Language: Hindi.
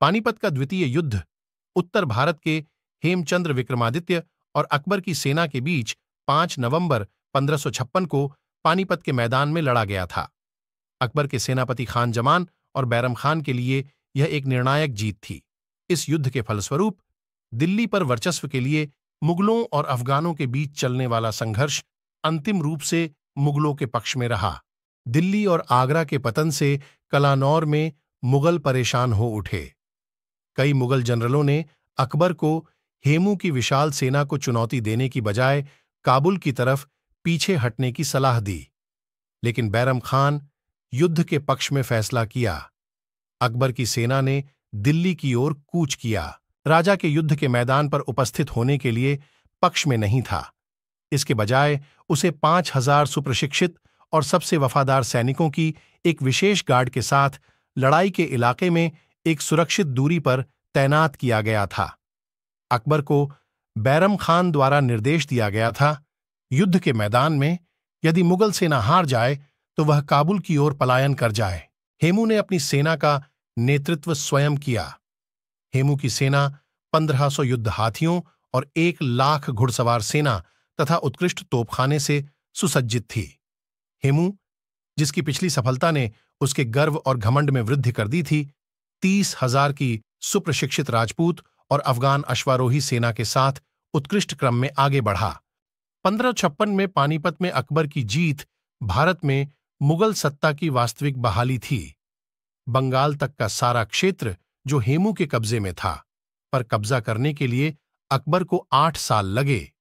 पानीपत का द्वितीय युद्ध उत्तर भारत के हेमचंद्र विक्रमादित्य और अकबर की सेना के बीच 5 नवंबर 1556 को पानीपत के मैदान में लड़ा गया था अकबर के सेनापति खान जमान और बैरम खान के लिए यह एक निर्णायक जीत थी इस युद्ध के फलस्वरूप दिल्ली पर वर्चस्व के लिए मुगलों और अफगानों के बीच चलने वाला संघर्ष अंतिम रूप से मुगलों के पक्ष में रहा दिल्ली और आगरा के पतन से कलानौर में मुगल परेशान हो उठे कई मुगल जनरलों ने अकबर को हेमू की विशाल सेना को चुनौती देने की बजाय काबुल की तरफ पीछे हटने की सलाह दी लेकिन बैरम खान युद्ध के पक्ष में फैसला किया अकबर की सेना ने दिल्ली की ओर कूच किया राजा के युद्ध के मैदान पर उपस्थित होने के लिए पक्ष में नहीं था इसके बजाय उसे पांच हजार सुप्रशिक्षित और सबसे वफादार सैनिकों की एक विशेष गार्ड के साथ लड़ाई के इलाके में एक सुरक्षित दूरी पर तैनात किया गया था अकबर को बैरम खान द्वारा निर्देश दिया गया था युद्ध के मैदान में यदि मुगल सेना हार जाए तो वह काबुल की ओर पलायन कर जाए हेमू ने अपनी सेना का नेतृत्व स्वयं किया हेमू की सेना 1500 युद्ध हाथियों और एक लाख घुड़सवार सेना तथा उत्कृष्ट तोपखाने से सुसज्जित थी हेमू जिसकी पिछली सफलता ने उसके गर्व और घमंड में वृद्धि कर दी थी तीस हजार की सुप्रशिक्षित राजपूत और अफगान अश्वारोही सेना के साथ उत्कृष्ट क्रम में आगे बढ़ा पंद्रह छप्पन में पानीपत में अकबर की जीत भारत में मुगल सत्ता की वास्तविक बहाली थी बंगाल तक का सारा क्षेत्र जो हेमू के कब्जे में था पर कब्जा करने के लिए अकबर को आठ साल लगे